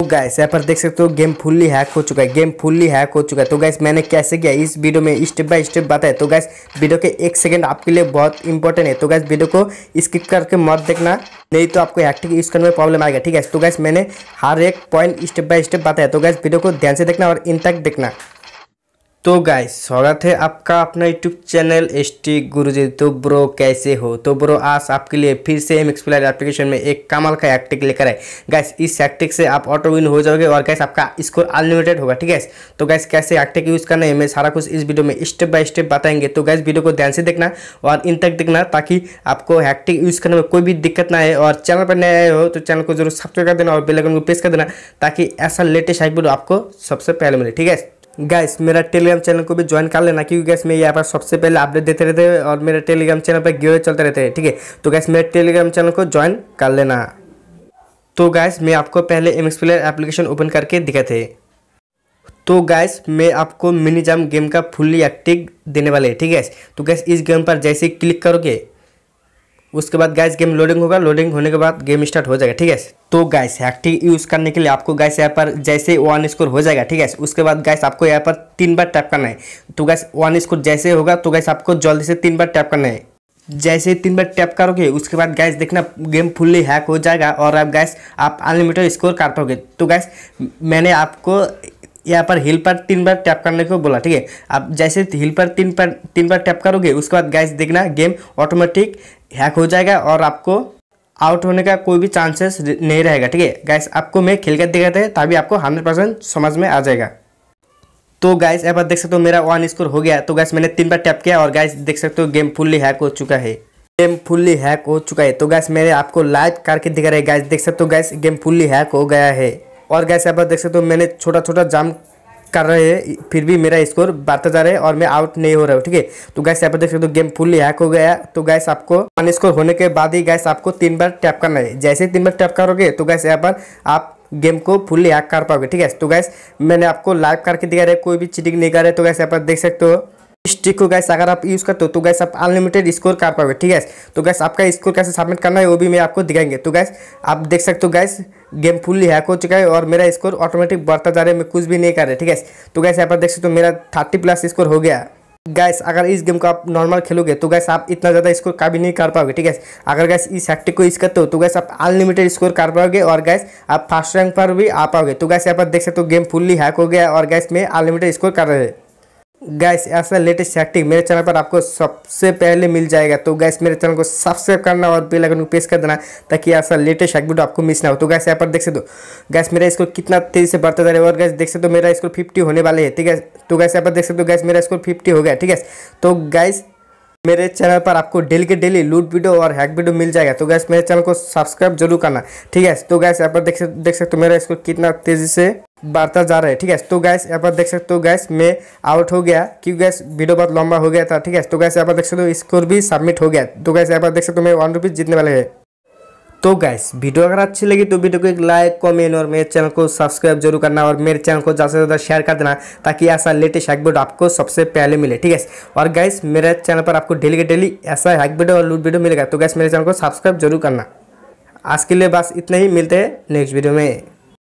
तो गैस यहाँ पर देख सकते हो गेम फुल्ली हैक हो चुका है गेम फुल्ली हैक हो चुका है तो गैस मैंने कैसे किया इस वीडियो में स्टेप बाय स्टेप बताया तो गैस वीडियो के एक सेकंड आपके लिए बहुत इंपॉर्टेंट है तो गैस वीडियो को स्किप करके मत देखना नहीं तो आपको हैक्टिक यूज़ करने में प्रॉब्लम आएगा ठीक है तो गैस मैंने हर एक पॉइंट स्टेप बाय स्टेप बताया तो गैस वीडियो को ध्यान से देखना और इन तक देखना तो गाइस स्वागत है आपका अपना YouTube channel S T Guruji तो ब्रो कैसे हो तो ब्रो आज आपके लिए फिर से एम एक्सप्लायर एप्लीकेशन में एक कमाल का एक्टिक लेकर आए गाइस इस एक्टिक से आप ऑटो विन हो जाओगे और गैस आपका स्कोर अनलिमिटेड होगा ठीक है तो गैस कैसे एक्टिक यूज़ करना है मैं सारा कुछ इस वीडियो में स्टेप बाय स्टेप बताएंगे तो गैस वीडियो को ध्यान से देखना और इन तक देखना ताकि आपको हैक्टिक यूज़ करने में कोई भी दिक्कत ना आए और चैनल पर नए आए हो तो चैनल को जरूर सब्सक्राइब कर देना और बेलकन को प्रेस कर देना ताकि ऐसा लेटेस्ट हाइक वीडियो आपको सबसे पहले मिले ठीक है गैस मेरा टेलीग्राम चैनल को भी ज्वाइन कर लेना क्योंकि गैस मैं यहाँ पर सबसे पहले अपडेट देते रहते हैं और मेरे टेलीग्राम चैनल पर गिवे चलते रहते हैं ठीक है तो गैस मेरे टेलीग्राम चैनल को ज्वाइन कर लेना तो गैस मैं आपको पहले M X player application open करके दिखा थे तो गैस मैं आपको मिनी जम गेम का फुल्ली एक्टिव देने वाले ठीक है तो गैस इस गेम पर जैसे क्लिक करोगे उसके बाद गैस गेम लोडिंग होगा लोडिंग होने के बाद गेम स्टार्ट हो जाएगा ठीक है तो गैस हैक्टिक यूज़ करने के लिए आपको गैस यहाँ पर जैसे वन स्कोर हो जाएगा ठीक है उसके बाद गैस आपको यहाँ पर तीन बार टैप करना है तो गैस वन स्कोर जैसे होगा तो गैस आपको जल्दी से तीन बार टैप करना है जैसे तीन बार टैप करोगे उसके बाद गैस देखना गेम फुल्ली हैक हो जाएगा और आप गैस आप अनलिमिटेड स्कोर कर पाओगे तो गैस मैंने आपको यहाँ पर हिल पर तीन बार टैप करने को बोला ठीक है आप जैसे हिल पर तीन पर तीन बार टैप करोगे उसके बाद गैस देखना गेम ऑटोमेटिक हैक हो जाएगा और आपको आउट होने का कोई भी चांसेस नहीं रहेगा ठीक है गैस आपको मैं खेल कर दिखाते हैं तभी आपको हंड्रेड परसेंट समझ में आ जाएगा तो गैस यहाँ पर देख सकते हो मेरा वन स्कोर हो गया तो गैस मैंने तीन बार टैप किया और गैस देख सकते हो गेम फुल्ली हैक हो चुका है गेम फुल्ली हैक हो चुका है तो गैस मैंने आपको लाइव करके दिखा रहे गैस देख सकते हो गैस गेम फुल्ली हैक हो गया है और गैस यहाँ पर देख सकते हो मैंने छोटा छोटा जाम कर रहे हैं फिर भी मेरा स्कोर बढ़ता जा रहा है और मैं आउट नहीं हो रहा हूँ ठीक है तो गैस यहाँ पर देख सकते हो गेम फुल हैक हो गया तो गैस आपको वन स्कोर होने के बाद ही गैस आपको तीन बार टैप करना है जैसे ही तीन बार टैप करोगे तो गैस यहाँ पर आप गेम को फुल्ली हैक कर पाओगे ठीक है तो गैस मैंने आपको लाइव करके दिखा रहे कोई भी चीटिंग नहीं कर रहा है तो गैस यहाँ पर देख सकते हो स्टिक को गैस अगर आप यूज़ करते हो तो गैस आप अनलिमिटेड स्कोर कर पाओगे ठीक है तो गैस आपका स्कोर कैसे सबमिट करना है वो भी मैं आपको दिखाएंगे तो गैस आप देख सकते हो गैस गेम फुल्ली हैक हो चुका है और मेरा स्कोर ऑटोमेटिक बढ़ता जा रहा है मैं कुछ भी नहीं कर रहा ठीक है तो गैस यहाँ पर देख सकते हो मेरा थर्टी प्लस स्कोर हो गया गैस अगर इस गेम को आप नॉर्मल खेलोगे तो गैस आप इतना ज़्यादा स्कोर कभी नहीं कर पाओगे ठीक है अगर गैस इस हैक्टिक को यूज़ करते हो तो गैस आप अनलिमिटेड स्कोर कर पाओगे और गैस आप फर्स्ट रैंक पर भी आ पाओगे तो गैस यहाँ पर देख सकते हो गेम फुल्ली हैक हो गया और गैस में अनलिमिटेड स्कोर कर रहे हैं गैस ऐसा लेटेस्ट हैक्टिक मेरे चैनल पर आपको सबसे पहले मिल जाएगा तो गैस मेरे चैनल को सब्सक्राइब करना और बेल आइकन को प्रेस कर देना ताकि ऐसा लेटेस्ट हैक वीडियो आपको मिस ना हो तो गैस यहाँ पर देख सकते हो गैस मेरा स्कोर कितना तेज़ी से बढ़ता जा रहा है और गैस देख सकते हो मेरा स्कोर फिफ्टी होने वाले है ठीक है तो गैस यहाँ पर देख सकते हो गैस मेरा स्कोर फिफ्टी हो गया ठीक है तो गैस मेरे चैनल पर आपको डेली के डेली लूट वीडियो और हैक वीडियो मिल जाएगा तो गैस मेरे चैनल को सब्सक्राइब जरूर करना ठीक है तो गैस यहाँ पर देख सकते हो मेरा स्कोर कितना तेज़ी से बढ़ता जा रहा है ठीक है तो गैस यहाँ पर देख सकते हो गैस मैं आउट हो गया क्योंकि गैस वीडियो बहुत लंबा हो गया था ठीक है तो गैस यहाँ पर देख सकते हो स्कोर भी सबमिट हो गया तो गैस यहाँ पर देख सकते हो मैं वन रुपीज़ जीतने वाले हैं तो गैस वीडियो अगर अच्छी लगी तो वीडियो को एक लाइक कमेंट और मेरे चैनल को सब्सक्राइब जरूर करना और मेरे चैनल को ज़्यादा से ज़्यादा शेयर कर देना ताकि ऐसा लेटेस्ट हैक वीडियो आपको सबसे पहले मिले ठीक है और गैस मेरे चैनल पर आपको डेली के डेली ऐसा हैक वीडियो और लूट वीडियो मिलेगा तो गैस मेरे चैनल को सब्सक्राइब जरूर करना आज के लिए बस इतना ही मिलते हैं नेक्स्ट वीडियो में